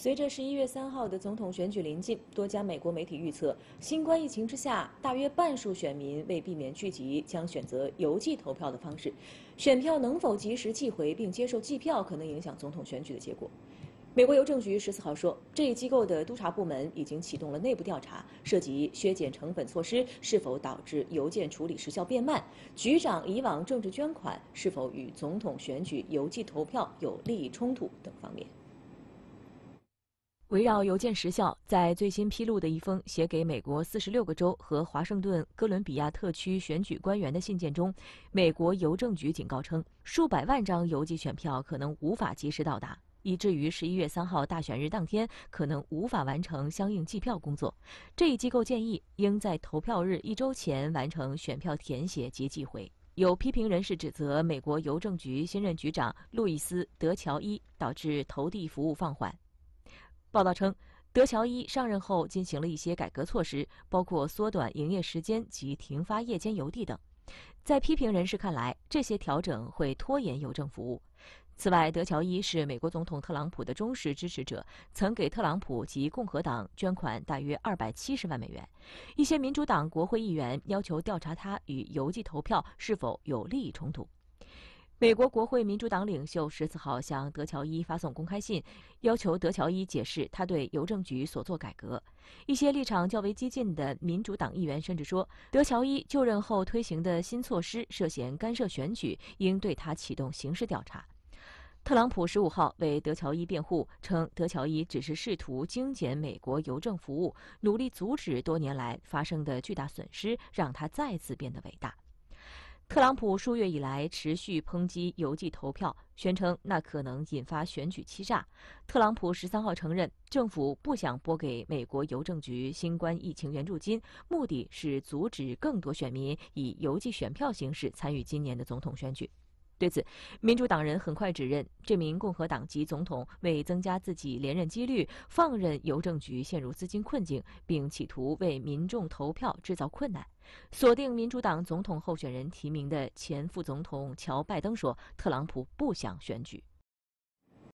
随着十一月三号的总统选举临近，多家美国媒体预测，新冠疫情之下，大约半数选民为避免聚集，将选择邮寄投票的方式。选票能否及时寄回并接受计票，可能影响总统选举的结果。美国邮政局十四号说，这一机构的督察部门已经启动了内部调查，涉及削减成本措施是否导致邮件处理时效变慢、局长以往政治捐款是否与总统选举邮寄投票有利益冲突等方面。围绕邮件时效，在最新披露的一封写给美国四十六个州和华盛顿哥伦比亚特区选举官员的信件中，美国邮政局警告称，数百万张邮寄选票可能无法及时到达，以至于十一月三号大选日当天可能无法完成相应计票工作。这一机构建议应在投票日一周前完成选票填写及寄回。有批评人士指责美国邮政局新任局长路易斯·德乔伊导致投递服务放缓。报道称，德乔伊上任后进行了一些改革措施，包括缩短营业时间及停发夜间邮递等。在批评人士看来，这些调整会拖延邮政服务。此外，德乔伊是美国总统特朗普的忠实支持者，曾给特朗普及共和党捐款大约二百七十万美元。一些民主党国会议员要求调查他与邮寄投票是否有利益冲突。美国国会民主党领袖十四号向德乔伊发送公开信，要求德乔伊解释他对邮政局所做改革。一些立场较为激进的民主党议员甚至说，德乔伊就任后推行的新措施涉嫌干涉选举，应对他启动刑事调查。特朗普十五号为德乔伊辩护，称德乔伊只是试图精简美国邮政服务，努力阻止多年来发生的巨大损失，让他再次变得伟大。特朗普数月以来持续抨击邮寄投票，宣称那可能引发选举欺诈。特朗普十三号承认，政府不想拨给美国邮政局新冠疫情援助金，目的是阻止更多选民以邮寄选票形式参与今年的总统选举。对此，民主党人很快指认这名共和党籍总统为增加自己连任几率，放任邮政局陷入资金困境，并企图为民众投票制造困难。锁定民主党总统候选人提名的前副总统乔·拜登说：“特朗普不想选举。”